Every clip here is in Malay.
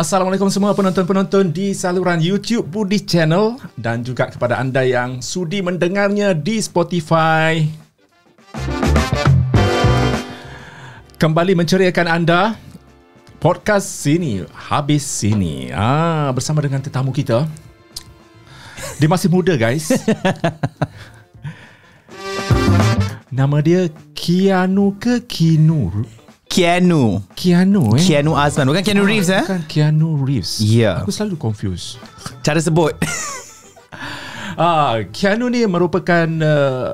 Assalamualaikum semua penonton-penonton di saluran YouTube Budi Channel dan juga kepada anda yang sudi mendengarnya di Spotify. Kembali menceriakan anda podcast sini habis sini ah bersama dengan tetamu kita. Dia masih muda guys. Nama dia Kianu ke Kinur? Keanu. Keanu eh? Keanu Azman. Bukan Keanu ah, Reeves eh? Bukan Keanu Reeves. Ya. Yeah. Aku selalu confused. Cara sebut. Ah, uh, Keanu ni merupakan uh,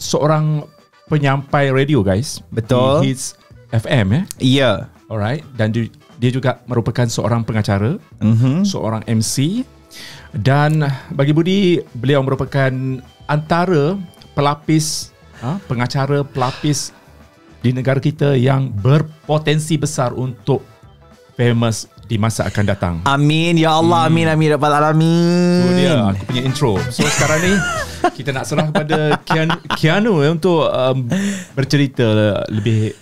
seorang penyampai radio guys. Betul. Di Hits FM eh? Ya. Yeah. Alright. Dan di, dia juga merupakan seorang pengacara. Mm-hmm. Seorang MC. Dan bagi Budi, beliau merupakan antara pelapis, ah, pengacara pelapis di negara kita yang berpotensi besar untuk famous di masa akan datang. Amin ya Allah hmm. amin amin rabbal alamin. Tu dia aku punya intro. So sekarang ni kita nak serah kepada Keanu ya untuk um, bercerita lebih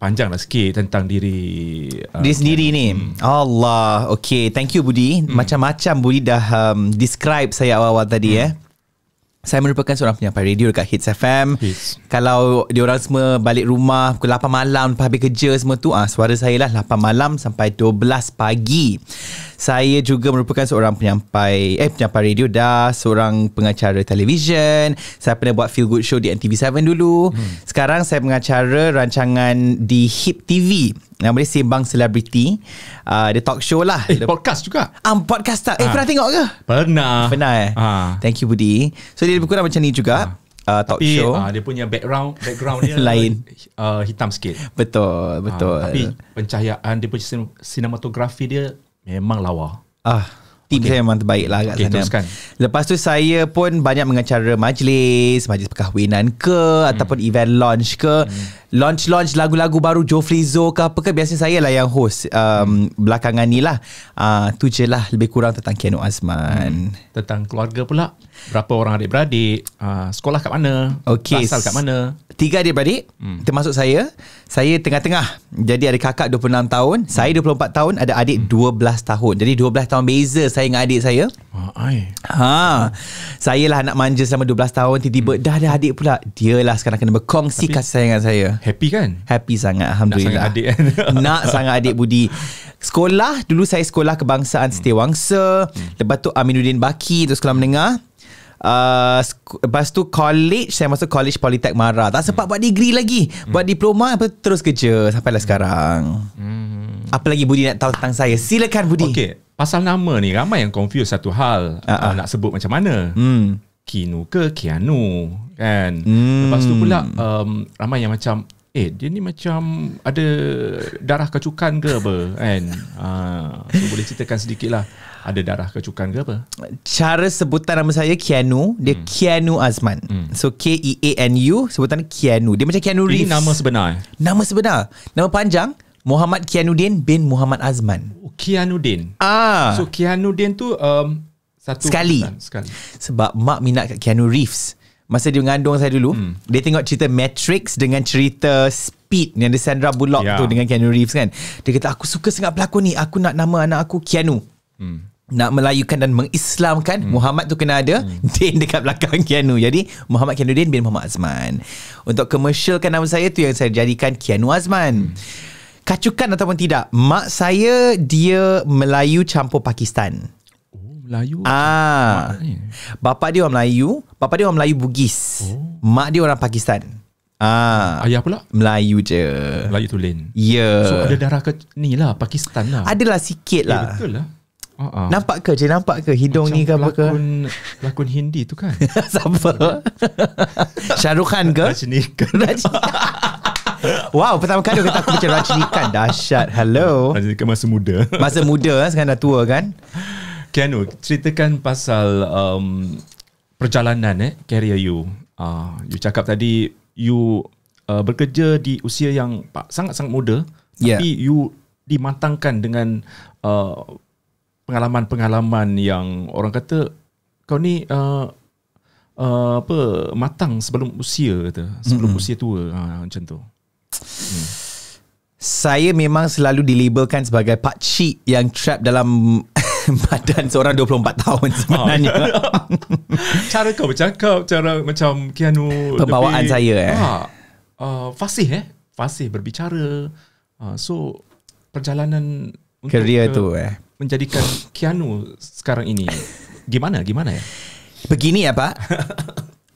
panjang lah sikit tentang diri uh, diri sendiri ni hmm. Allah okay thank you Budi hmm. macam-macam Budi dah um, describe saya awal-awal tadi hmm. eh saya merupakan seorang penyampai radio dekat Hits FM. Hits. Kalau diorang semua balik rumah pukul 8 malam lepas habis kerja semua tu, ah suara saya lah 8 malam sampai 12 pagi. Saya juga merupakan seorang penyampai eh penyampai radio dah, seorang pengacara televisyen. Saya pernah buat feel good show di MTV7 dulu. Hmm. Sekarang saya pengacara rancangan di Hip TV. Yang boleh sembang selebriti uh, Dia talk show lah Eh podcast juga um, Podcast tak Eh ha. pernah tengok ke? Pernah Pernah eh ha. Thank you Budi So dia lebih kurang macam ni juga ha. Uh, talk tapi, show uh, dia punya background background dia lain uh, hitam sikit betul betul uh, tapi pencahayaan dia punya sinematografi dia memang lawa ah uh. Tim okay. saya memang terbaik lah kat okay, sana. Teruskan. Lepas tu saya pun banyak mengacara majlis, majlis perkahwinan ke hmm. ataupun event launch ke. Hmm. Launch-launch lagu-lagu baru Joe Frizo ke apa ke Biasanya saya lah yang host um, Belakangan ni lah uh, Tu je lah Lebih kurang tentang Keanu Azman hmm. Tentang keluarga pula berapa orang adik-beradik, uh, sekolah kat mana, okay. asal kat mana. Tiga adik-beradik, hmm. termasuk saya. Saya tengah-tengah. Jadi ada kakak 26 tahun, hmm. saya 24 tahun, ada adik hmm. 12 tahun. Jadi 12 tahun beza saya dengan adik saya. Oh, ha. Saya lah anak manja selama 12 tahun, tiba-tiba hmm. dah ada adik pula. Dia lah sekarang kena berkongsi Tapi, kasih sayang saya. Happy kan? Happy sangat, Alhamdulillah. Nak sangat adik kan? Nak sangat adik Budi. Sekolah, dulu saya sekolah kebangsaan hmm. Setiawangsa. Hmm. Lepas tu Aminuddin Baki, Terus sekolah menengah uh, Lepas tu college Saya masuk college Politek Mara Tak sempat hmm. buat degree lagi hmm. Buat diploma apa Terus kerja Sampailah hmm. sekarang hmm. Apa lagi Budi nak tahu tentang saya Silakan Budi Okay Pasal nama ni Ramai yang confuse satu hal uh-uh. uh, Nak sebut macam mana hmm. Kinu ke Kianu Kan hmm. Lepas tu pula um, Ramai yang macam Eh dia ni macam Ada Darah kecukan ke apa Kan uh, So boleh ceritakan sedikit lah ada darah kecukan ke apa? Cara sebutan nama saya Kianu, dia hmm. Kianu Azman. Hmm. So K E A N U, sebutan Kianu. Dia macam Kianu Reeves. Ini nama sebenar. Eh? Nama sebenar. Nama panjang Muhammad Kianudin bin Muhammad Azman. Oh, Kianudin. Ah. So Kianudin tu um, satu sekali. sekali. Sebab mak minat kat Kianu Reeves. Masa dia mengandung saya dulu, hmm. dia tengok cerita Matrix dengan cerita Speed yang ada Sandra Bullock yeah. tu dengan Kianu Reeves kan. Dia kata, aku suka sangat pelakon ni. Aku nak nama anak aku Kianu. Hmm nak melayukan dan mengislamkan hmm. Muhammad tu kena ada hmm. Din dekat belakang Kianu jadi Muhammad Kianu Din bin Muhammad Azman untuk komersialkan nama saya tu yang saya jadikan Kianu Azman hmm. kacukan ataupun tidak mak saya dia Melayu campur Pakistan Oh Melayu ah bapa dia orang Melayu bapa dia orang Melayu Bugis oh. mak dia orang Pakistan Ah. Ayah pula? Melayu je. Melayu tu Ya. Yeah. So ada darah ke ni lah, Pakistan lah. Adalah sikit ya, lah. Eh, betul lah. Uh-uh. Nampak ke? Cik nampak ke? Hidung Macam ni ke apa ke? Lakon Hindi tu kan? Siapa? Syarukhan ke? Rajnikan. wow, pertama kali kita aku macam Rajnikan. Dahsyat. Hello. Rajnikan masa muda. masa muda kan? Sekarang dah tua kan? Keanu, ceritakan pasal um, perjalanan eh, career you. Uh, you cakap tadi, you uh, bekerja di usia yang sangat-sangat muda. Yeah. Tapi you dimatangkan dengan uh, pengalaman-pengalaman yang orang kata kau ni uh, uh, apa matang sebelum usia kata sebelum mm-hmm. usia tua ha, macam tu. Hmm. Saya memang selalu dilabelkan sebagai pak cik yang trap dalam badan seorang 24 tahun sebenarnya. Oh, ya. cara kau bercakap, cara macam Kianu. pembawaan lebih, saya eh. Ah, uh, fasih eh, fasih berbicara. Uh, so perjalanan untuk career ke, tu eh menjadikan Keanu sekarang ini? Gimana? Gimana ya? Begini ya Pak.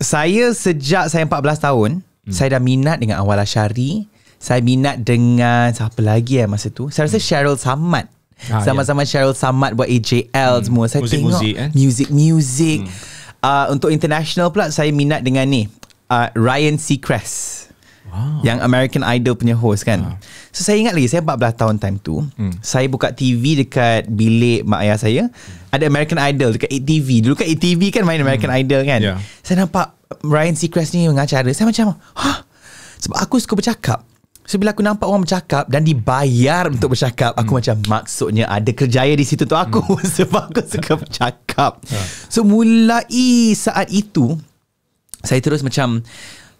saya sejak saya 14 tahun, hmm. saya dah minat dengan Awal Ashari. Saya minat dengan siapa lagi ya masa tu? Saya rasa hmm. Cheryl Samad. Ah, ya. Sama-sama yeah. Cheryl Samad buat AJL hmm. semua. Saya eh? music, tengok music-music. Eh? Hmm. Uh, untuk international pula, saya minat dengan ni. Uh, Ryan Seacrest. Ah. Yang American Idol punya host kan ah. So saya ingat lagi Saya 14 tahun time tu hmm. Saya buka TV Dekat bilik Mak ayah saya hmm. Ada American Idol Dekat ATV Dulu kat ATV kan Main American hmm. Idol kan yeah. Saya nampak Ryan Seacrest ni Mengacara Saya macam Hah? Sebab aku suka bercakap So bila aku nampak orang bercakap Dan dibayar hmm. untuk bercakap Aku hmm. macam Maksudnya ada kerjaya Di situ tu, aku hmm. Sebab aku suka bercakap ah. So mulai Saat itu Saya terus macam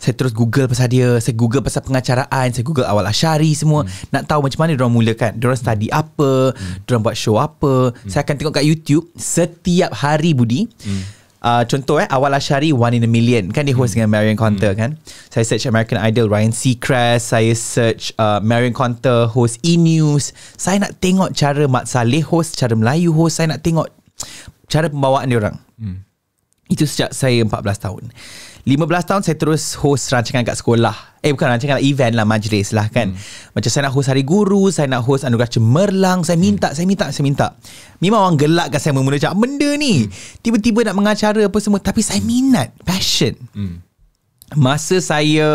saya terus google pasal dia saya google pasal pengacaraan saya google awal Ashari semua hmm. nak tahu macam mana dia orang mulakan dia orang hmm. study apa hmm. dia orang buat show apa hmm. saya akan tengok kat YouTube setiap hari budi hmm. Uh, contoh eh Awal Ashari One in a Million Kan dia host mm. dengan Marion Conter mm. kan Saya search American Idol Ryan Seacrest Saya search uh, Marion Conter Host E-News Saya nak tengok Cara Mat Saleh host Cara Melayu host Saya nak tengok Cara pembawaan dia orang mm. Itu sejak saya 14 tahun 15 tahun saya terus host rancangan kat sekolah. Eh bukan rancangan event lah majlis lah kan. Hmm. Macam saya nak host Hari Guru, saya nak host Anugerah Cemerlang, saya hmm. minta, hmm. saya minta, saya minta. Memang orang gelak kat saya mula-mula cakap, ah, benda ni hmm. tiba-tiba nak mengacara apa semua. Tapi saya minat, passion. Hmm. Masa saya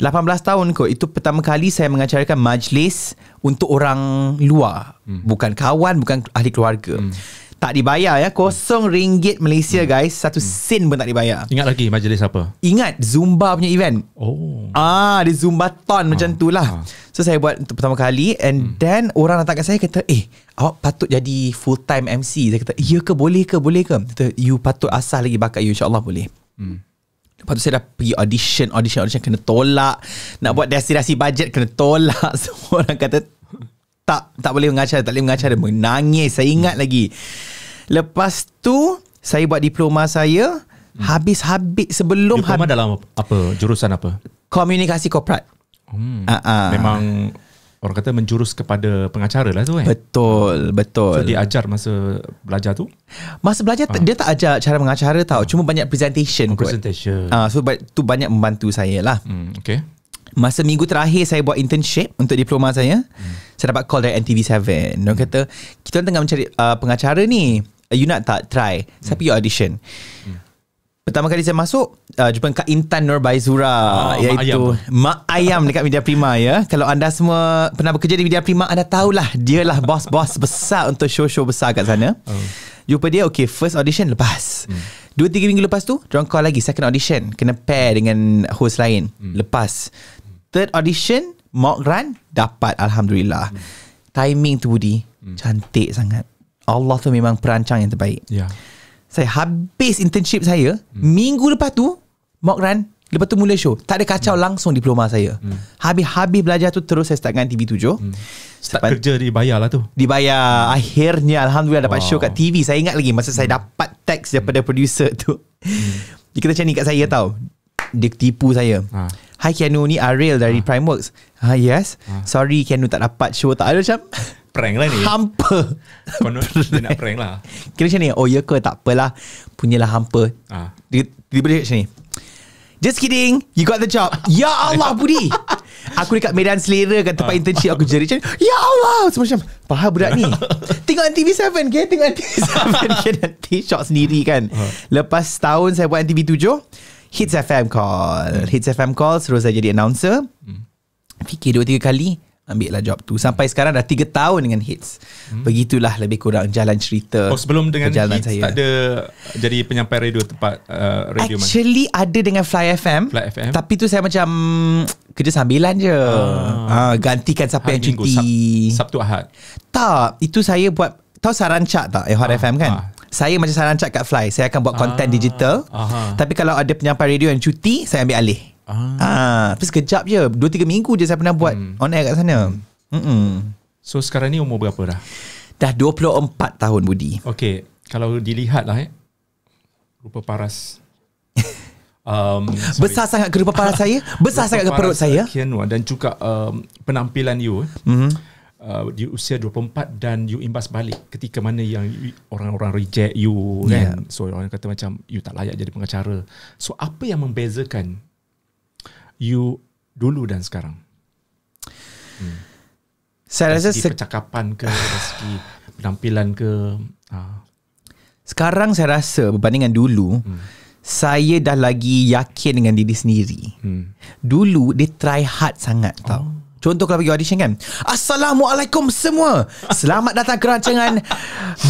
18 tahun kot, itu pertama kali saya mengacarakan majlis untuk orang luar. Hmm. Bukan kawan, bukan ahli keluarga. Hmm tak dibayar ya kosong ringgit Malaysia hmm. guys satu hmm. sen pun tak dibayar ingat lagi majlis apa ingat zumba punya event oh ah dia zumba ton ha. macam itulah ha. Ah. so saya buat untuk pertama kali and hmm. then orang datang kat saya kata eh awak patut jadi full time MC saya kata iya ke boleh ke boleh ke kata you patut asah lagi bakat you insyaallah boleh hmm Lepas tu saya dah pergi audition, audition, audition. Kena tolak. Nak hmm. buat destinasi budget, kena tolak. Semua orang kata, tak tak boleh mengacara tak boleh mengacara menangis saya ingat hmm. lagi lepas tu saya buat diploma saya hmm. habis-habis sebelum diploma hab- dalam apa jurusan apa komunikasi korporat hmm. uh-uh. memang orang kata menjurus kepada pengacara lah tu kan eh? betul hmm. betul so diajar masa belajar tu masa belajar uh. dia tak ajar cara mengacara tau cuma banyak presentation oh, presentation uh, so tu banyak membantu saya lah hmm, okay Masa minggu terakhir saya buat internship untuk diploma saya, hmm. saya dapat call dari NTV7. Mereka hmm. kata, kita tengah mencari uh, pengacara ni. Uh, you nak tak try? Hmm. Saya pergi audition. Hmm. Pertama kali saya masuk, uh, jumpa Kak Intan Nurbaizura. Oh, ah, iaitu Mak Ayam, mak ayam dekat Media Prima. ya. Kalau anda semua pernah bekerja di Media Prima, anda tahulah. lah bos-bos besar untuk show-show besar kat sana. Oh. Jumpa dia, okay, first audition, lepas. Hmm. Dua, tiga minggu lepas tu, diorang call lagi. Second audition. Kena pair dengan host lain. Hmm. Lepas third audition mock run dapat alhamdulillah. Hmm. Timing tu Budi hmm. cantik sangat. Allah tu memang perancang yang terbaik. Ya. Yeah. Saya habis internship saya hmm. minggu lepas tu mock run lepas tu mula show. Tak ada kacau hmm. langsung diploma saya. Hmm. Habis-habis belajar tu terus saya startkan TV7. Hmm. Start Sepan, kerja dibayar lah tu. Dibayar. Akhirnya alhamdulillah dapat wow. show kat TV. Saya ingat lagi masa hmm. saya dapat teks daripada hmm. producer tu. Hmm. Dia kata macam ni kat saya hmm. tau. Dia tipu saya. Ha. Hi Keanu ni Ariel dari ah. Primeworks. Ah yes. Ah. Sorry Keanu tak dapat show tak ada macam prank lah ni. Hampa. Kau nak nak prank lah. Kira macam ni. Oh ya ke tak apalah. Punyalah hampa. Ah. Tiba-tiba macam ni. Just kidding. You got the job. ya Allah budi. Aku dekat medan selera kat tempat ah. internship aku jerit macam Ya Allah. Semua macam faham budak ni. Tengok TV 7 ke? Tengok TV 7 ke? Nanti shot sendiri kan. Ah. Lepas tahun saya buat TV 7. Hits FM call hmm. Hits FM call Suruh saya jadi announcer hmm. Fikir dua tiga kali Ambil lah job tu Sampai sekarang dah tiga tahun dengan Hits hmm. Begitulah lebih kurang jalan cerita Oh sebelum dengan Hits saya. tak ada Jadi penyampai radio tempat uh, radio Actually mana? ada dengan Fly FM Fly FM Tapi tu saya macam Kerja sambilan je uh, uh, Gantikan siapa yang cuti Sab- Sabtu Ahad Tak Itu saya buat Tahu Sarancak tak Ehor uh, ah, FM kan uh saya macam saya rancak kat Fly saya akan buat konten ah. digital Aha. tapi kalau ada penyampai radio yang cuti saya ambil alih ah. Ah. tapi sekejap je 2-3 minggu je saya pernah buat hmm. on air kat sana hmm. Hmm. so sekarang ni umur berapa dah? dah 24 tahun Budi Okey, kalau dilihat lah eh rupa paras um, besar sangat ke rupa paras saya besar sangat ke perut saya dan juga um, penampilan you eh. mm-hmm. Uh, di usia 24 dan you imbas balik ketika mana yang orang-orang reject you kan? yeah. kan so orang kata macam you tak layak jadi pengacara so apa yang membezakan you dulu dan sekarang hmm. saya rasa se- percakapan ke rezeki penampilan ke uh. sekarang saya rasa berbandingan dulu hmm. saya dah lagi yakin dengan diri sendiri hmm. dulu dia try hard sangat oh. tau Contoh kalau pergi audition kan Assalamualaikum semua Selamat datang ke rancangan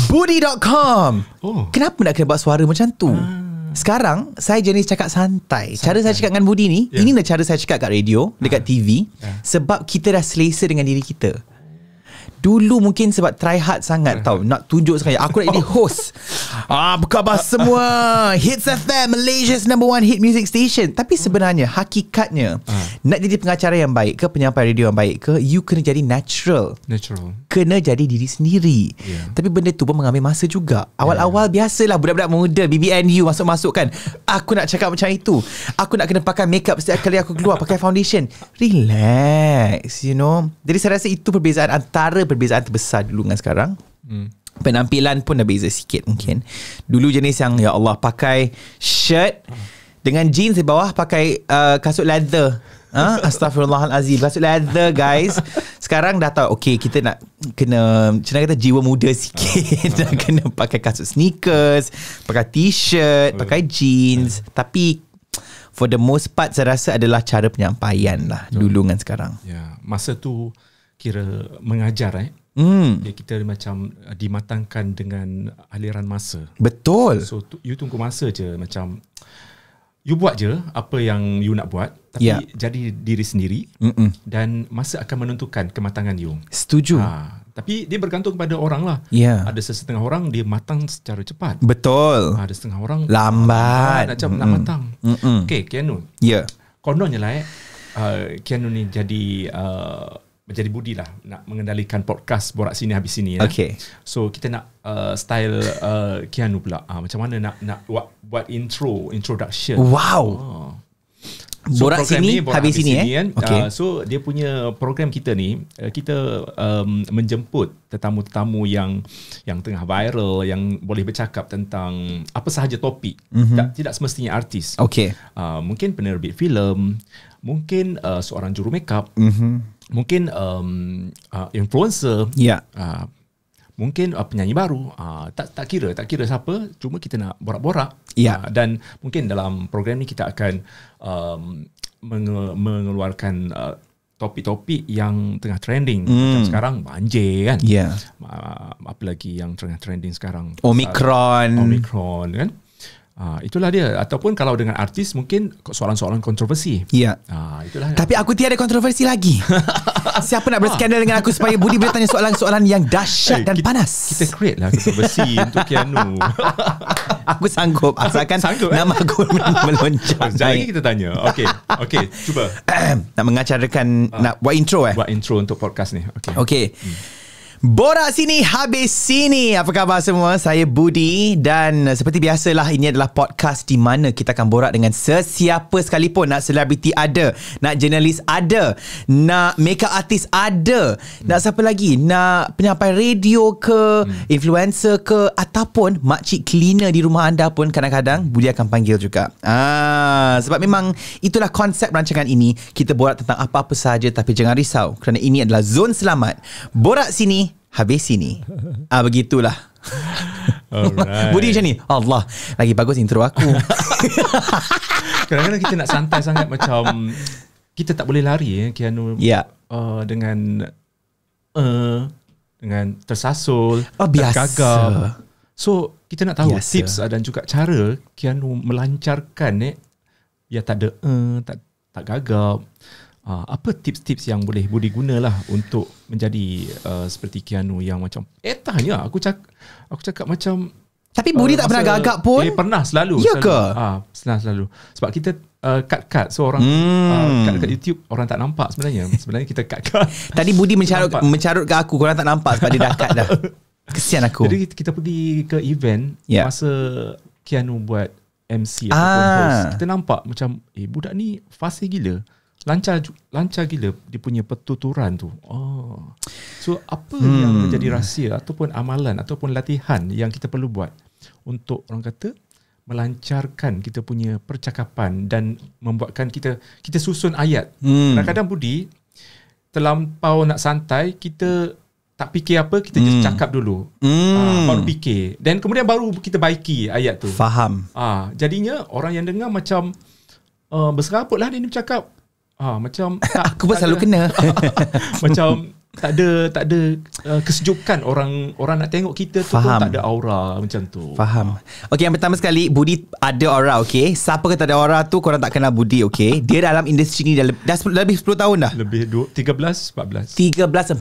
Budi.com oh. Kenapa nak kena buat suara macam tu? Hmm. Sekarang Saya jenis cakap santai, santai. Cara saya cakap dengan Budi ni yeah. Inilah cara saya cakap kat radio Dekat ha. Ah. TV yeah. Sebab kita dah selesa dengan diri kita Dulu mungkin sebab try hard sangat tau Nak tunjuk sekali Aku nak jadi oh. host ah, buka Berkabar semua Hits FM Malaysia's number one hit music station Tapi hmm. sebenarnya Hakikatnya uh. Nak jadi pengacara yang baik ke Penyampai radio yang baik ke You kena jadi natural Natural Kena jadi diri sendiri yeah. Tapi benda tu pun mengambil masa juga Awal-awal biasalah Budak-budak muda BBNU masuk-masuk kan Aku nak cakap macam itu Aku nak kena pakai makeup Setiap kali aku keluar Pakai foundation Relax You know Jadi saya rasa itu perbezaan Antara perbezaan terbesar dulu dengan sekarang. Hmm. Penampilan pun dah beza sikit mungkin. Dulu jenis yang ya Allah pakai shirt dengan jeans di bawah pakai uh, kasut leather. Ha? Astaghfirullahalazim. Kasut leather guys. Sekarang dah tahu okay kita nak kena macam kata jiwa muda sikit. Nak kena pakai kasut sneakers, pakai t-shirt, pakai jeans. Hmm. Tapi For the most part, saya rasa adalah cara penyampaian lah. Dulu dengan sekarang. Ya. Masa tu, kira mengajar eh. Hmm. Dia kita macam uh, dimatangkan dengan aliran masa. Betul. So tu, you tunggu masa je macam you buat je apa yang you nak buat tapi yeah. jadi diri sendiri. Mm-mm. Dan masa akan menentukan kematangan you. Setuju. Ha. Tapi dia bergantung pada orang lah. Yeah. Ada sesetengah orang dia matang secara cepat. Betul. Ha, ada setengah orang lambat. Macam nak matang. Mm-mm. Okay, Keanu. Ya. Yeah. Kononnya lah eh. Uh, Keanu ni jadi uh, menjadi budi lah nak mengendalikan podcast borak sini habis sini ya. Okay. So kita nak uh, style uh, Kianu pula. Uh, macam mana nak nak buat, buat intro introduction. Wow. Uh. So, borak sini ni, borak habis, habis sini, sini eh. Kan. Okay. Uh, ah, so dia punya program kita ni uh, kita um, menjemput tetamu-tetamu yang yang tengah viral yang boleh bercakap tentang apa sahaja topik. Mm-hmm. Tak tidak semestinya artis. Okay. Uh, mungkin penerbit filem, mungkin uh, seorang juru makeup. Mhm mungkin um, uh, influencer ya yeah. uh, mungkin uh, penyanyi baru uh, tak tak kira tak kira siapa cuma kita nak borak-borak ya. uh, dan mungkin dalam program ni kita akan um, menge- mengeluarkan uh, topik-topik yang tengah trending mm. macam sekarang banjir kan ya. uh, apa lagi yang tengah trending sekarang omicron omicron kan Ah, itulah dia ataupun kalau dengan artis mungkin soalan-soalan kontroversi. Ya. Ah, itulah. Tapi aku tiada kontroversi lagi. Siapa nak ha. berskandal dengan aku supaya Budi boleh tanya soalan-soalan yang dahsyat hey, eh, dan kita, panas. Kita create lah kontroversi untuk Keanu. aku sanggup asalkan sanggup, eh? nama eh? aku melonjak. Oh, Jadi kita tanya. okay, okay. cuba. nak mengacarakan ah. nak buat intro eh? Buat intro untuk podcast ni. Okay. Okey. Hmm. Borak sini habis sini. Apa khabar semua? Saya Budi dan eh, seperti biasalah ini adalah podcast di mana kita akan borak dengan sesiapa sekalipun. Nak selebriti ada, nak jurnalis ada, nak makeup artist ada, hmm. nak siapa lagi? Nak penyampai radio ke, hmm. influencer ke ataupun makcik cleaner di rumah anda pun kadang-kadang Budi akan panggil juga. Ah, sebab memang itulah konsep rancangan ini. Kita borak tentang apa-apa sahaja tapi jangan risau kerana ini adalah zon selamat. Borak sini Habis sini Ah begitulah Alright. Budi macam ni Allah Lagi bagus intro aku Kadang-kadang kita nak santai sangat Macam Kita tak boleh lari eh, Keanu yeah. Ya. uh, Dengan uh, Dengan Tersasul oh, biasa. So Kita nak tahu biasa. tips ah, Dan juga cara Keanu melancarkan eh, Ya tak ada uh, Tak tak gagap Uh, apa tips-tips yang boleh Budi guna lah untuk menjadi uh, seperti Kianu yang macam eh tanya aku cak aku cakap macam tapi Budi uh, tak pernah gagak pun. Eh, pernah selalu. Ya ke? Ha, ah, selalu selalu. Sebab kita uh, cut-cut. Uh, so orang cut-cut hmm. uh, YouTube, orang tak nampak sebenarnya. Sebenarnya kita cut-cut. Tadi Budi mencarut, mencarut ke aku. Korang tak nampak sebab dia dah cut dah. Kesian aku. Jadi kita pergi ke event yeah. masa Kianu buat MC ah. ataupun host. Kita nampak macam eh budak ni fasih gila lancar lancar gila dia punya pertuturan tu. Oh. So apa hmm. yang menjadi rahsia ataupun amalan ataupun latihan yang kita perlu buat untuk orang kata melancarkan kita punya percakapan dan membuatkan kita kita susun ayat. kadang hmm. Kadang-kadang budi terlampau nak santai kita tak fikir apa kita hmm. just cakap dulu. Ah, hmm. Ha, baru fikir. Dan kemudian baru kita baiki ayat tu. Faham. Ah ha, jadinya orang yang dengar macam uh, berserabutlah dia ni bercakap ah macam tak, aku pun tak selalu ada, kena macam tak ada tak ada uh, kesejukan orang orang nak tengok kita tu Faham. pun tak ada aura macam tu. Faham. Okey yang pertama sekali Budi ada aura okey. Siapa kata ada aura tu korang tak kenal Budi okey. Dia dalam industri ni dah, dah, dah lebih 10 tahun dah. Lebih 2, 13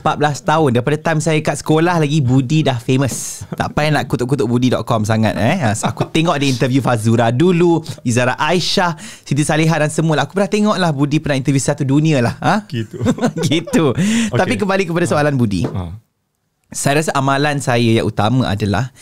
14. 13-14 tahun daripada time saya kat sekolah lagi Budi dah famous. Tak payah nak kutuk-kutuk Budi.com sangat eh. Ha, so, aku tengok dia interview Fazura dulu, Izara Aisyah, Siti Salihah dan semua. Aku pernah tengok lah Budi pernah interview satu dunia lah. Ha? Gitu. gitu. Okay. Tapi kembali balik kepada soalan ha. Budi. Ha. Saya rasa amalan saya yang utama adalah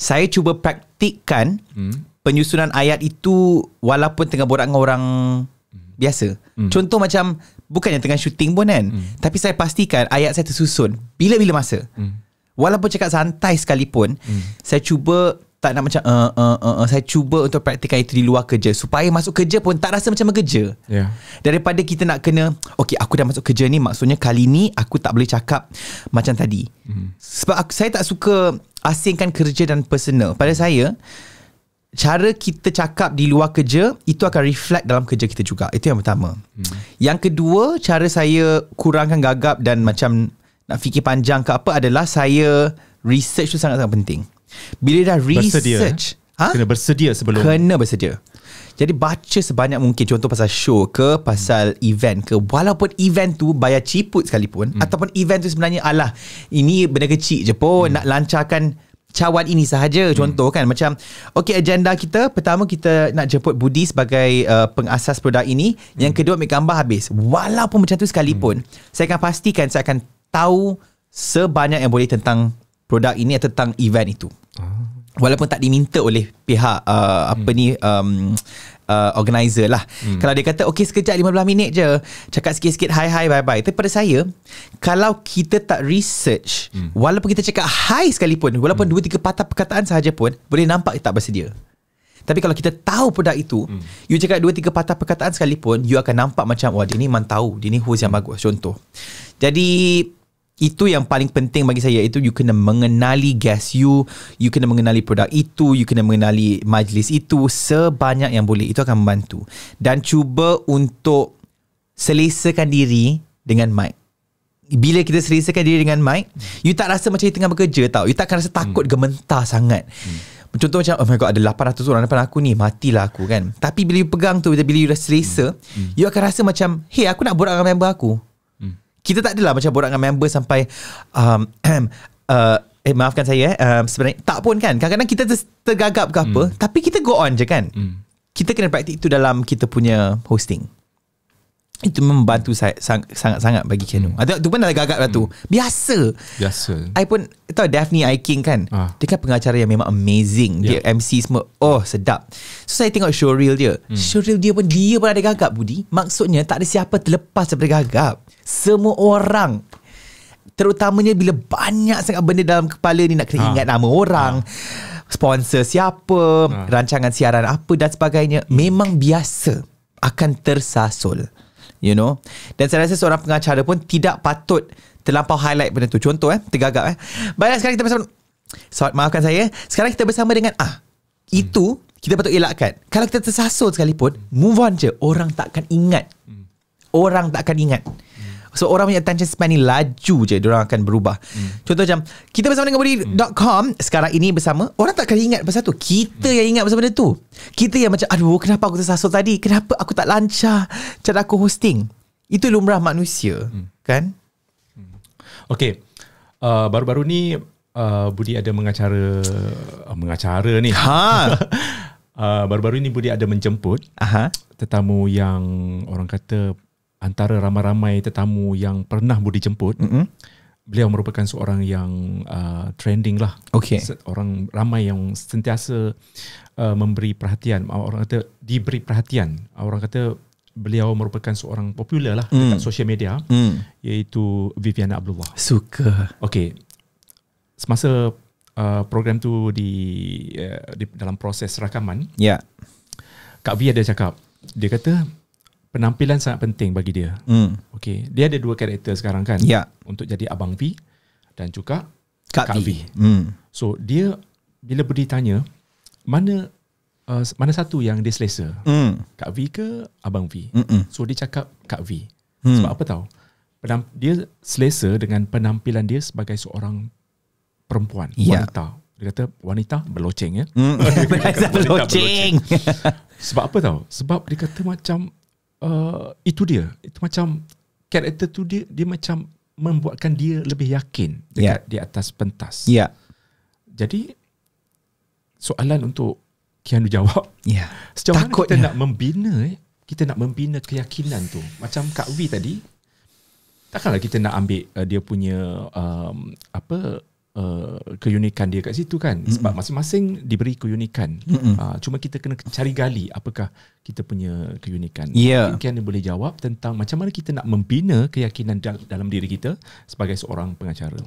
saya cuba praktikkan hmm. penyusunan ayat itu walaupun tengah borak dengan orang hmm. biasa. Hmm. Contoh macam bukannya tengah syuting pun kan, hmm. tapi saya pastikan ayat saya tersusun bila-bila masa. Hmm. Walaupun cakap santai sekalipun, hmm. saya cuba tak nak macam uh, uh, uh, uh, saya cuba untuk praktikkan itu di luar kerja supaya masuk kerja pun tak rasa macam bekerja. Yeah. Daripada kita nak kena okey aku dah masuk kerja ni maksudnya kali ni aku tak boleh cakap macam tadi. Mm. Sebab aku, saya tak suka asingkan kerja dan personal. Pada saya cara kita cakap di luar kerja itu akan reflect dalam kerja kita juga. Itu yang pertama. Mm. Yang kedua, cara saya kurangkan gagap dan macam nak fikir panjang ke apa adalah saya research tu sangat-sangat penting. Bila dah research bersedia. Eh? Ha? Kena bersedia sebelum Kena bersedia Jadi baca sebanyak mungkin Contoh pasal show ke Pasal hmm. event ke Walaupun event tu Bayar ciput sekalipun hmm. Ataupun event tu sebenarnya Alah Ini benda kecil je pun hmm. Nak lancarkan Cawan ini sahaja hmm. Contoh kan Macam Okay agenda kita Pertama kita nak jemput Budi Sebagai uh, pengasas produk ini hmm. Yang kedua ambil gambar habis Walaupun macam tu sekalipun hmm. Saya akan pastikan Saya akan tahu Sebanyak yang boleh tentang produk ini tentang event itu. Ah. Walaupun tak diminta oleh pihak uh, apa hmm. ni um, uh, organizer lah. Hmm. Kalau dia kata okey sekejap 15 minit je, cakap sikit-sikit hi hi bye bye. Tapi pada saya, kalau kita tak research, hmm. walaupun kita cakap hi sekalipun, walaupun hmm. dua hmm. tiga patah perkataan sahaja pun, boleh nampak kita tak bersedia. Tapi kalau kita tahu produk itu, hmm. you cakap dua tiga patah perkataan sekalipun, you akan nampak macam wah dia ni man tahu, dia ni host yang bagus contoh. Jadi itu yang paling penting bagi saya itu you kena mengenali guest you you kena mengenali produk itu you kena mengenali majlis itu sebanyak yang boleh itu akan membantu dan cuba untuk selesakan diri dengan mic bila kita selesakan diri dengan mic you tak rasa macam you tengah bekerja tau you tak akan rasa takut hmm. gementar sangat hmm. contoh macam oh my god ada 800 orang depan aku ni matilah aku kan tapi bila you pegang tu bila you dah selesa hmm. hmm. you akan rasa macam hey aku nak borak dengan member aku kita tak adalah macam borak dengan member sampai um, uh, eh maafkan saya eh um, sebenarnya tak pun kan kadang-kadang kita tergagap ke apa mm. tapi kita go on je kan mm. kita kena praktik itu dalam kita punya hosting itu membantu saya sangat-sangat bagi Kenu. Hmm. Atau ah, tu pun dah gagap lah tu. Hmm. Biasa. Biasa. I pun tahu Daphne I King kan. Ah. Dia kan pengacara yang memang amazing. Yeah. Dia ya. MC semua. Oh, sedap. So saya tengok show showreel dia. Hmm. Showreel dia pun dia pun ada gagap budi. Maksudnya tak ada siapa terlepas daripada gagap. Semua orang terutamanya bila banyak sangat benda dalam kepala ni nak kena ah. ingat nama orang. Ah. Sponsor siapa, ah. rancangan siaran apa dan sebagainya, hmm. memang biasa akan tersasul you know dan saya rasa seorang pengacara pun tidak patut terlampau highlight benda tu contoh eh tergagap eh baiklah sekarang kita bersama so, maafkan saya sekarang kita bersama dengan ah itu kita patut elakkan kalau kita tersasul sekalipun move on je orang takkan ingat hmm. orang takkan ingat So orang punya attention span ni laju je orang akan berubah. Hmm. Contoh macam kita bersama dengan budi.com hmm. sekarang ini bersama orang tak akan ingat pasal tu. Kita hmm. yang ingat pasal benda tu. Kita yang macam aduh kenapa aku tersasar tadi? Kenapa aku tak lancar cara aku hosting? Itu lumrah manusia, hmm. kan? Hmm. Okay. Uh, baru-baru ni uh, Budi ada mengacara uh, mengacara ni. Ha. Uh, baru-baru ni Budi ada menjemput Aha. tetamu yang orang kata antara ramai-ramai tetamu yang pernah Budi jemput, mm-hmm. beliau merupakan seorang yang uh, trending lah. Okay. Orang ramai yang sentiasa uh, memberi perhatian. Orang kata diberi perhatian. Orang kata beliau merupakan seorang popular lah mm. dekat social media, mm. iaitu Viviana Abdullah. Suka. Okay. Semasa uh, program tu di, uh, di dalam proses rakaman, yeah. Kak V ada cakap, dia kata, penampilan sangat penting bagi dia. Hmm. Okay. Dia ada dua karakter sekarang kan? Ya. Untuk jadi Abang V dan juga Kak, Kak V. v. Hmm. So dia bila beri tanya, mana uh, mana satu yang dia selesa? Hmm. Kak V ke Abang V? Mm-mm. So dia cakap Kak V. Hmm. Sebab apa tahu? dia selesa dengan penampilan dia sebagai seorang perempuan, ya. wanita. Dia kata wanita beloceng ya. Mm. wanita beloceng. Sebab apa tahu? Sebab dia kata macam Uh, itu dia. Itu macam karakter tu dia dia macam membuatkan dia lebih yakin dekat yeah. di atas pentas. Ya. Yeah. Jadi soalan untuk Kianu jawab. Ya. Yeah. Mana kita nak membina eh? kita nak membina keyakinan tu. Macam Kak Wi tadi. Takkanlah kita nak ambil uh, dia punya um, apa uh, keunikan dia kat situ kan mm-hmm. sebab masing-masing diberi keunikan mm-hmm. uh, cuma kita kena cari gali apakah kita punya keunikan yeah. mungkin Kian boleh jawab tentang macam mana kita nak membina keyakinan dal- dalam diri kita sebagai seorang pengacara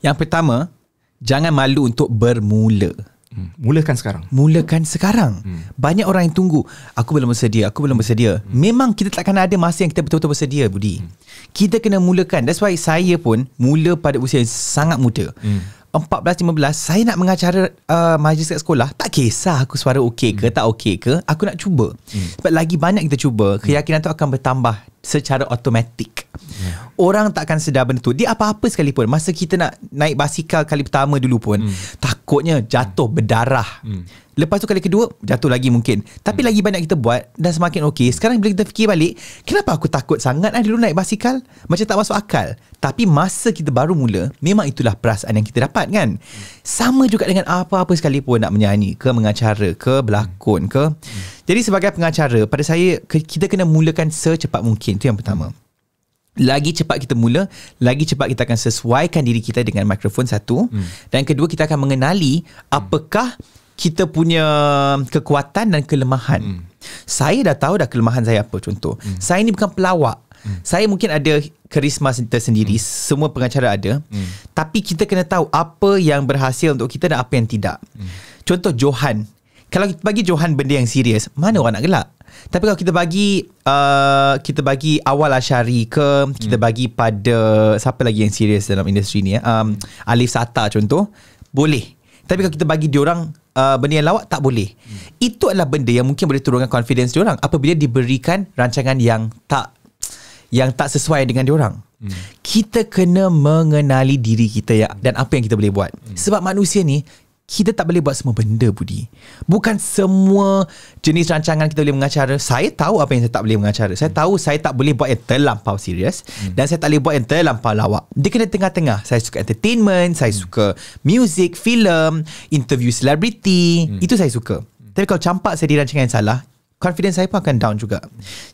yang pertama jangan malu untuk bermula Hmm. Mulakan sekarang. Mulakan sekarang. Hmm. Banyak orang yang tunggu. Aku belum bersedia. Aku belum bersedia. Hmm. Memang kita takkan ada masa yang kita betul-betul bersedia, Budi. Hmm. Kita kena mulakan. That's why saya pun mula pada usia yang sangat muda. Hmm. 14-15, saya nak mengacara uh, majlis kat sekolah. Tak kisah aku suara okey ke hmm. tak okey ke. Aku nak cuba. Hmm. Sebab lagi banyak kita cuba, hmm. keyakinan hmm. tu akan bertambah secara automatik. Yeah. Orang tak akan sedar benda tu. Dia apa-apa sekalipun masa kita nak naik basikal kali pertama dulu pun mm. takutnya jatuh mm. berdarah. Mm. Lepas tu kali kedua Jatuh lagi mungkin Tapi hmm. lagi banyak kita buat Dan semakin okey Sekarang bila kita fikir balik Kenapa aku takut sangat ah, Dulu naik basikal Macam tak masuk akal Tapi masa kita baru mula Memang itulah perasaan Yang kita dapat kan hmm. Sama juga dengan Apa-apa sekalipun Nak menyanyi Ke mengacara Ke berlakon ke. Hmm. Jadi sebagai pengacara Pada saya Kita kena mulakan Secepat mungkin Itu yang pertama lagi cepat kita mula, lagi cepat kita akan sesuaikan diri kita dengan mikrofon satu. Hmm. Dan kedua, kita akan mengenali hmm. apakah hmm kita punya kekuatan dan kelemahan. Hmm. Saya dah tahu dah kelemahan saya apa contoh. Hmm. Saya ni bukan pelawak. Hmm. Saya mungkin ada karisma tersendiri, hmm. semua pengacara ada. Hmm. Tapi kita kena tahu apa yang berhasil untuk kita dan apa yang tidak. Hmm. Contoh Johan. Kalau kita bagi Johan benda yang serius, mana orang nak gelak? Tapi kalau kita bagi uh, kita bagi awal asyari ke hmm. kita bagi pada siapa lagi yang serius dalam industri ni ya? Um, Alif Sata contoh, boleh. Tapi kalau kita bagi diorang uh, benda yang lawak tak boleh. Hmm. Itu adalah benda yang mungkin boleh turunkan confidence dia orang apabila diberikan rancangan yang tak yang tak sesuai dengan dia orang. Hmm. Kita kena mengenali diri kita ya dan apa yang kita boleh buat. Hmm. Sebab manusia ni kita tak boleh buat semua benda budi. Bukan semua jenis rancangan kita boleh mengacara. Saya tahu apa yang saya tak boleh mengacara. Saya tahu saya tak boleh buat yang terlampau serius hmm. dan saya tak boleh buat yang terlampau lawak. Dia kena tengah-tengah. Saya suka entertainment, saya hmm. suka music, filem, interview selebriti. Hmm. Itu saya suka. Hmm. Tapi kalau campak saya di rancangan yang salah, confidence saya pun akan down juga.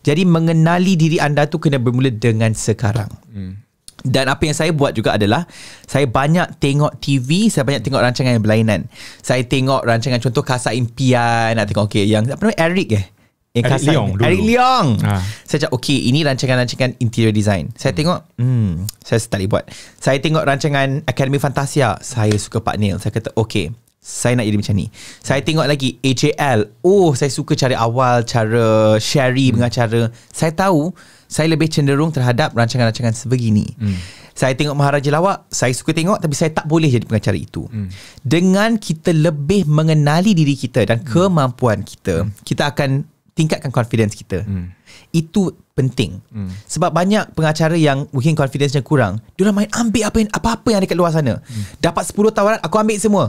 Jadi mengenali diri anda tu kena bermula dengan sekarang. Hmm. Dan apa yang saya buat juga adalah Saya banyak tengok TV Saya banyak tengok rancangan yang berlainan Saya tengok rancangan contoh Kasa Impian Nak tengok okay, yang Apa nama Eric eh yang Eric Leong dulu. Eric Leong ha. Saya cakap okay Ini rancangan-rancangan interior design Saya hmm. tengok hmm, Saya setali boleh buat Saya tengok rancangan Academy Fantasia Saya suka Pak Neil Saya kata okay saya nak jadi macam ni. Saya tengok lagi AJL. Oh, saya suka cara awal, cara Sherry hmm. dengan cara. Saya tahu saya lebih cenderung terhadap rancangan-rancangan sebegini. Hmm. Saya tengok Maharaja Lawak, saya suka tengok tapi saya tak boleh jadi pengacara itu. Hmm. Dengan kita lebih mengenali diri kita dan hmm. kemampuan kita, hmm. kita akan tingkatkan confidence kita. Hmm. Itu penting. Hmm. Sebab banyak pengacara yang mungkin confidence-nya kurang, dia main ambil apa yang, apa-apa yang ada kat luar sana. Hmm. Dapat 10 tawaran, aku ambil semua.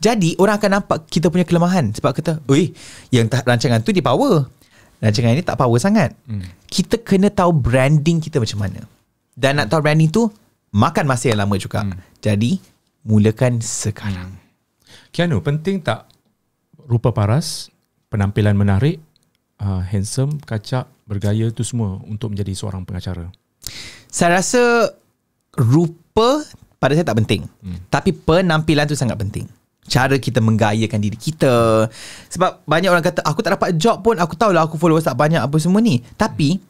Jadi orang akan nampak kita punya kelemahan sebab kita, "Oi, yang rancangan tu dia power." Rancangan ini tak power sangat. Hmm. Kita kena tahu branding kita macam mana. Dan nak tahu branding tu, makan masa yang lama juga. Hmm. Jadi, mulakan sekarang. Hmm. Kianu penting tak rupa paras, penampilan menarik, uh, handsome, kacak, bergaya tu semua untuk menjadi seorang pengacara? Saya rasa rupa pada saya tak penting. Hmm. Tapi penampilan tu sangat penting cara kita menggayakan diri kita sebab banyak orang kata aku tak dapat job pun aku tahulah aku followers tak banyak apa semua ni tapi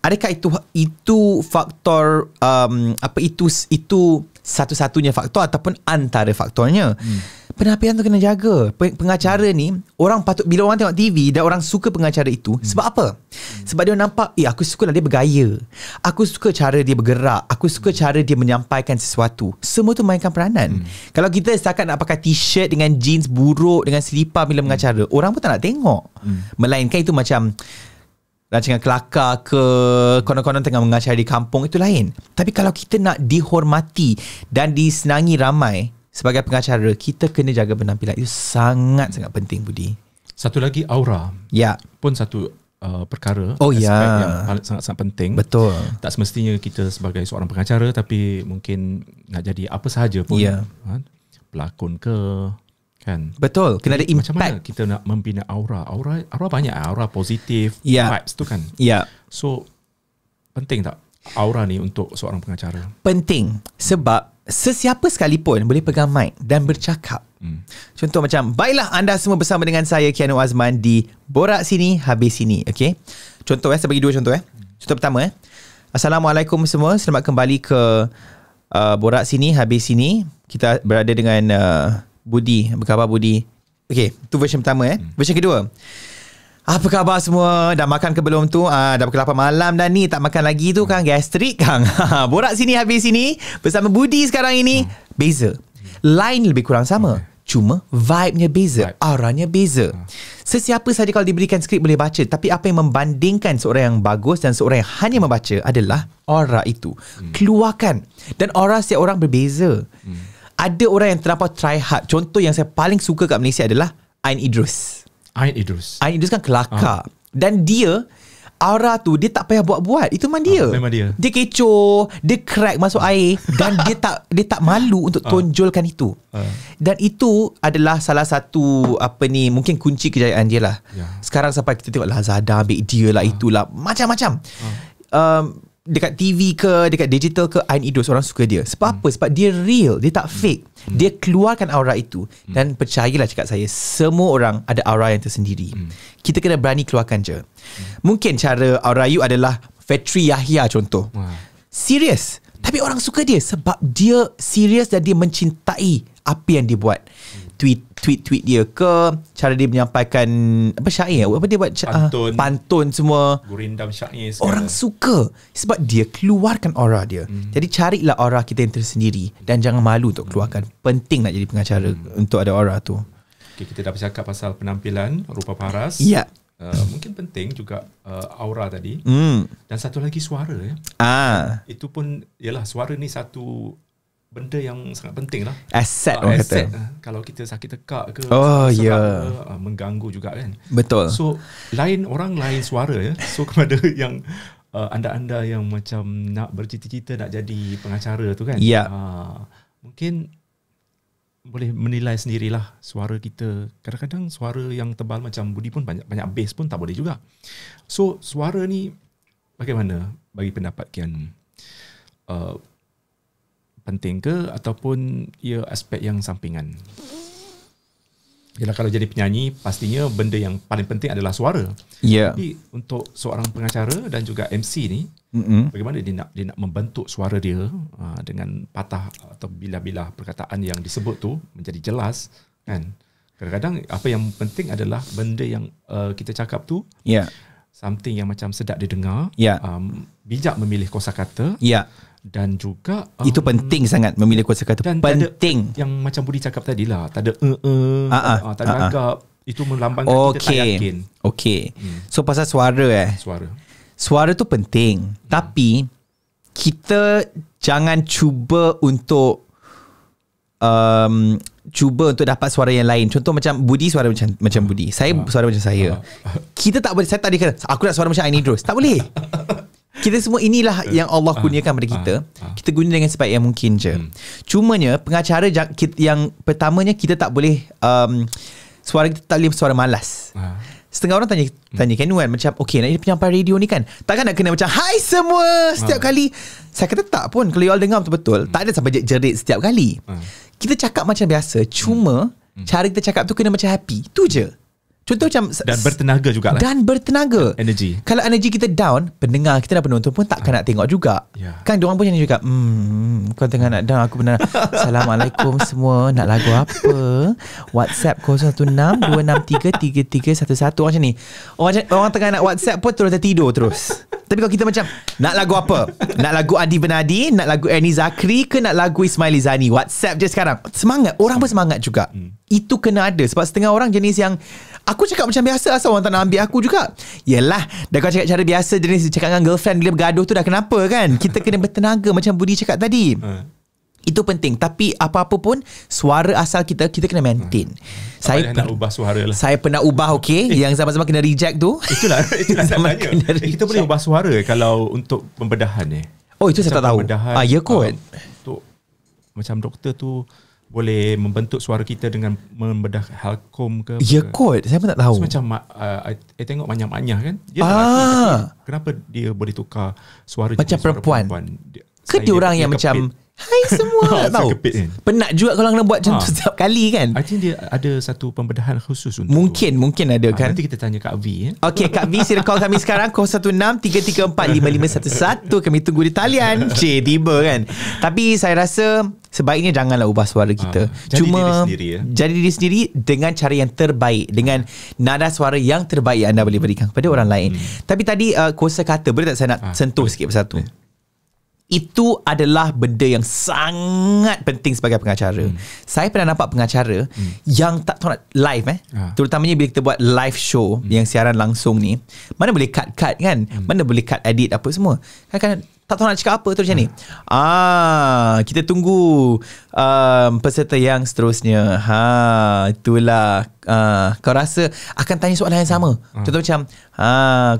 adakah itu itu faktor um, apa itu itu satu-satunya faktor ataupun antara faktornya hmm penampilan tu kena jaga pengacara ni orang patut bila orang tengok TV dan orang suka pengacara itu hmm. sebab apa sebab dia nampak eh aku suka lah dia bergaya aku suka cara dia bergerak aku suka cara dia menyampaikan sesuatu semua tu mainkan peranan hmm. kalau kita setakat nak pakai t-shirt dengan jeans buruk dengan selipar bila hmm. mengacara orang pun tak nak tengok hmm. melainkan itu macam Rancangan kelakar ke Konon-konon tengah mengacara di kampung Itu lain Tapi kalau kita nak dihormati Dan disenangi ramai sebagai pengacara kita kena jaga penampilan itu sangat sangat penting budi satu lagi aura ya pun satu Uh, perkara oh, aspek ya. yang sangat sangat penting. Betul. Tak semestinya kita sebagai seorang pengacara tapi mungkin nak jadi apa sahaja pun. Yeah. Ha? Pelakon ke kan. Betul, kena jadi, ada impact. mana kita nak membina aura? Aura aura banyak eh? aura positif, yeah. vibes tu kan. Ya. So penting tak aura ni untuk seorang pengacara? Penting sebab sesiapa sekalipun boleh pegang mic dan bercakap. Hmm. Contoh macam baiklah anda semua bersama dengan saya Kianu Azman di Borak Sini Habis Sini, Okay. Contoh eh saya bagi dua contoh eh. Contoh pertama eh. Assalamualaikum semua, selamat kembali ke uh, Borak Sini Habis Sini. Kita berada dengan uh, Budi, berkhabar Budi. Okay. tu version pertama eh. Hmm. Version kedua. Apa khabar semua? Dah makan ke belum tu? Ah, dah pukul 8 malam dah ni. Tak makan lagi tu kan? Gastrik kan? Borak sini habis sini. Bersama Budi sekarang ini. Hmm. Beza. Line lebih kurang sama. Okay. Cuma vibe-nya beza. Vibe. Auranya beza. Hmm. Sesiapa saja kalau diberikan skrip boleh baca. Tapi apa yang membandingkan seorang yang bagus dan seorang yang hanya membaca adalah aura itu. Hmm. Keluarkan. Dan aura setiap orang berbeza. Hmm. Ada orang yang terlampau try hard. Contoh yang saya paling suka kat Malaysia adalah Ain Idrus. Ain Idrus. Ain Idrus kan kelakar. Ha. Dan dia aura tu dia tak payah buat-buat. Itu memang dia. Ha, memang dia. Dia kecoh, dia crack masuk ah. air dan dia tak dia tak malu untuk tonjolkan itu. Ha. Dan itu adalah salah satu apa ni mungkin kunci kejayaan dia lah. Ya. Sekarang sampai kita tengok Lazada, Big Deal lah ha. itulah macam-macam. Ha. Um, dekat TV ke dekat digital ke Ain Idrus orang suka dia sebab hmm. apa sebab dia real dia tak fake hmm. dia keluarkan aura itu hmm. dan percayalah cakap saya semua orang ada aura yang tersendiri hmm. kita kena berani keluarkan je hmm. mungkin cara aura you adalah Fetri Yahya contoh wow. serious hmm. tapi orang suka dia sebab dia serius dan dia mencintai apa yang dia buat yeah tweet tweet tweet dia ke cara dia menyampaikan apa syair apa dia buat ah, pantun, pantun semua gurindam syair segala. orang suka sebab dia keluarkan aura dia hmm. jadi carilah aura kita yang tersendiri dan jangan malu untuk keluarkan hmm. penting nak jadi pengacara hmm. untuk ada aura tu okay, kita dah bercakap pasal penampilan rupa paras ya yeah. uh, mungkin penting juga uh, aura tadi hmm. dan satu lagi suara ya ah itu pun ialah suara ni satu benda yang sangat penting lah. Asset uh, kata. Asset, uh, kalau kita sakit tekak ke. Oh, ya. Yeah. Uh, mengganggu juga kan. Betul. So, lain orang lain suara ya. So, kepada yang uh, anda-anda yang macam nak bercita-cita, nak jadi pengacara tu kan. Ya. Yeah. Uh, mungkin boleh menilai sendirilah suara kita. Kadang-kadang suara yang tebal macam Budi pun banyak banyak bass pun tak boleh juga. So, suara ni bagaimana bagi pendapat Kian? Uh, penting ke ataupun ia aspek yang sampingan? Yalah, kalau jadi penyanyi, pastinya benda yang paling penting adalah suara. Yeah. Tapi untuk seorang pengacara dan juga MC ni, mm-hmm. bagaimana dia nak, dia nak membentuk suara dia uh, dengan patah atau bila-bila perkataan yang disebut tu menjadi jelas, kan? Kadang-kadang apa yang penting adalah benda yang uh, kita cakap tu, yeah. something yang macam sedap didengar, yeah. um, bijak memilih kosakata. kata, ya. yeah dan juga itu um, penting sangat memilih kuasa kata dan penting ada yang macam budi cakap tadi lah tak ada uh, uh, uh, uh, tak uh, agak itu melambangkan okay. kita tak yakin okey hmm. so pasal suara eh suara suara tu penting hmm. tapi kita jangan cuba untuk um cuba untuk dapat suara yang lain contoh macam budi suara macam macam budi saya uh, suara macam saya uh, uh, kita tak boleh saya tadi kata aku nak suara macam Aini Idrus tak boleh kita semua inilah eh. yang Allah ah. kurniakan pada kita. Ah. Ah. Kita guna dengan sebaik yang mungkin je. Hmm. nya pengacara yang pertamanya kita tak boleh um, suara kita tak boleh suara malas. Ha. Setengah orang tanya hmm. tanya kan hmm. macam okey nak penyampai radio ni kan takkan nak kena macam hai semua setiap ha. kali saya kata tak pun kalau you all dengar betul-betul hmm. tak ada sampai jerit setiap kali. Ha. Kita cakap macam biasa cuma hmm. cara kita cakap tu kena macam happy tu je. Hmm. Contoh macam Dan bertenaga juga lah. Dan bertenaga Energy Kalau energy kita down Pendengar kita dan penonton pun Takkan ah. nak tengok juga yeah. Kan diorang pun macam juga Hmm Kau tengah nak down Aku benar Assalamualaikum semua Nak lagu apa Whatsapp 016 263 3311 Orang macam ni orang, orang tengah nak whatsapp pun Terus tertidur terus Tapi kalau kita macam Nak lagu apa Nak lagu Adi Benadi Nak lagu Ernie Zakri Ke nak lagu Ismail Izani Whatsapp je sekarang Semangat Orang pun semangat juga hmm. Itu kena ada Sebab setengah orang jenis yang Aku cakap macam biasa Asal orang tak nak ambil aku juga Yelah Dah kau cakap cara biasa Jenis cakap dengan girlfriend Bila bergaduh tu dah kenapa kan Kita kena bertenaga Macam Budi cakap tadi hmm. Itu penting Tapi apa-apa pun Suara asal kita Kita kena maintain hmm. Saya pernah nak ubah suara lah Saya pernah ubah okay eh. Yang zaman-zaman kena reject tu Itulah, itulah Zaman saya kena eh, Kita boleh ubah suara Kalau untuk pembedahan eh Oh itu macam saya tak tahu Ah, ya kot um, Untuk Macam doktor tu boleh membentuk suara kita dengan membedah halkom ke Ya kot saya pun tak tahu so, macam uh, I, I tengok manyah-manyah kan dia ah. kenapa dia boleh tukar suara macam perempuan, perempuan. Dia, ke dia orang yang macam Hai semua oh, tau. Penat juga kalau nak buat macam ha. tu setiap kali kan I think dia ada satu pembedahan khusus untuk Mungkin, tu. mungkin ada ha, kan Nanti kita tanya Kak V ya. Eh. Okay Kak V sila call kami sekarang 016-334-5511 Kami tunggu di talian Cik tiba kan Tapi saya rasa Sebaiknya janganlah ubah suara ha, kita ha, jadi Cuma diri sendiri, ya? Jadi diri sendiri Dengan cara yang terbaik Dengan nada suara yang terbaik yang Anda boleh berikan kepada orang lain hmm. Tapi tadi uh, kuasa kata Boleh tak saya nak ha, sentuh boleh, sikit persatu boleh itu adalah benda yang sangat penting sebagai pengacara. Hmm. Saya pernah nampak pengacara hmm. yang tak tahu nak live eh. Ha. Terutamanya bila kita buat live show hmm. yang siaran langsung ni. Mana boleh cut-cut kan? Hmm. Mana boleh cut edit apa semua. Kadang-kadang tak tahu nak cakap apa tu ha. macam ni. Hmm. Ah, kita tunggu um, peserta yang seterusnya. Ha, itulah. Uh, kau rasa akan tanya soalan yang sama. Ha. Contoh macam, ha,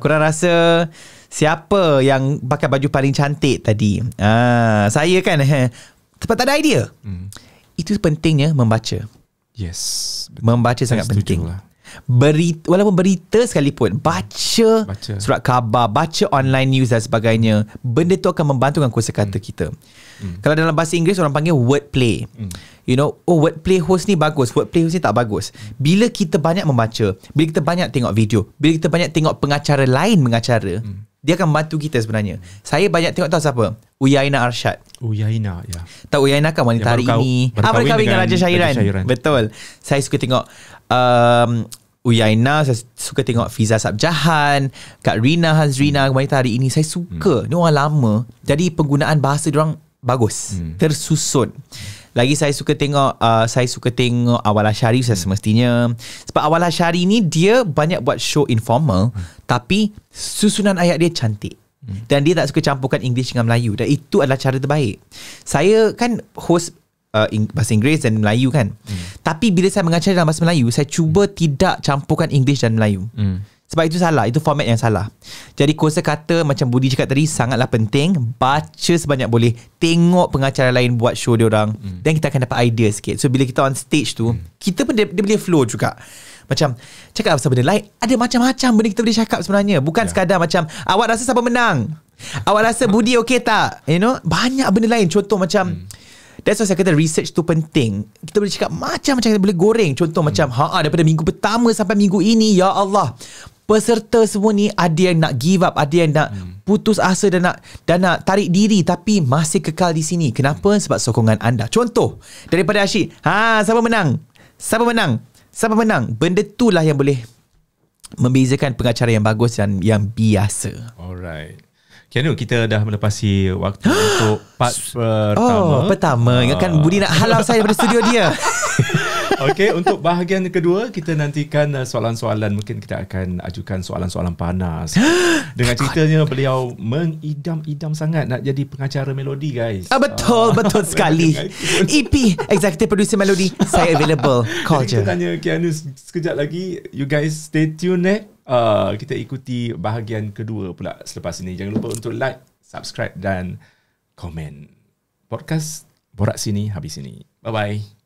korang rasa... Siapa yang pakai baju paling cantik tadi? Ah, saya kan eh, sebab tak ada idea. Hmm. Itu pentingnya membaca. Yes. Betul. Membaca sangat yes, penting. Lah. Berita, walaupun berita sekalipun baca, baca surat khabar baca online news dan sebagainya benda tu akan membantu dengan kuasa kata mm. kita mm. kalau dalam bahasa Inggeris orang panggil wordplay mm. you know oh wordplay host ni bagus wordplay host ni tak bagus mm. bila kita banyak membaca bila kita banyak tengok video bila kita banyak tengok pengacara lain mengacara mm dia akan bantu kita sebenarnya. Saya banyak tengok tahu siapa? Uyaina Arshad. Uyaina, ya. Yeah. Tahu Uyaina kan wanita hari ini. Ah, mereka dengan, dengan Raja, Syairan. Betul. Saya suka tengok um, Uyaina, saya suka tengok Fiza Sabjahan, Kak Rina Hazrina, hmm. wanita hari ini. Saya suka. Hmm. Ni orang lama. Jadi penggunaan bahasa orang bagus. Hmm. Tersusun. Hmm. Lagi saya suka tengok uh, saya suka tengok Awala Syari hmm. semestinya. Sebab Awala Syari ni dia banyak buat show informal hmm. tapi susunan ayat dia cantik. Hmm. Dan dia tak suka campurkan English dengan Melayu dan itu adalah cara terbaik. Saya kan host Uh, in- bahasa Inggeris dan Melayu kan hmm. Tapi bila saya mengajar dalam bahasa Melayu Saya cuba hmm. tidak campurkan Inggeris dan Melayu hmm. Sebab itu salah. Itu format yang salah. Jadi kuasa kata macam Budi cakap tadi sangatlah penting. Baca sebanyak boleh. Tengok pengacara lain buat show dia orang. Hmm. Then kita akan dapat idea sikit. So bila kita on stage tu, hmm. kita pun dia, dia boleh flow juga. Macam cakap apa pasal benda lain. Ada macam-macam benda kita boleh cakap sebenarnya. Bukan yeah. sekadar macam awak rasa siapa menang. Awak rasa Budi okey tak? You know? Banyak benda lain. Contoh macam... Hmm. That's why saya kata research tu penting. Kita boleh cakap macam-macam kita boleh goreng. Contoh hmm. macam ha daripada minggu pertama sampai minggu ini ya Allah peserta semua ni ada yang nak give up, ada yang nak hmm. putus asa dan nak dan nak tarik diri tapi masih kekal di sini. Kenapa? Hmm. Sebab sokongan anda. Contoh daripada Ashik. Ha, siapa menang? Siapa menang? Siapa menang? Benda lah yang boleh membezakan pengacara yang bagus dan yang biasa. Alright. Kianu, kita dah melepasi waktu untuk part uh, oh, pertama. Oh, pertama. Ingatkan Budi nak halau saya daripada studio dia. Okey, untuk bahagian kedua kita nantikan uh, soalan-soalan mungkin kita akan ajukan soalan-soalan panas. Dengan ceritanya beliau mengidam-idam sangat nak jadi pengacara melodi guys. Ah betul, ah. betul sekali. EP e Executive Producer melodi saya available. Call jadi je. Kita tanya Kianu sekejap lagi. You guys stay tune eh. Uh, kita ikuti bahagian kedua pula selepas ini. Jangan lupa untuk like, subscribe dan komen. Podcast Borak Sini Habis Sini. Bye-bye.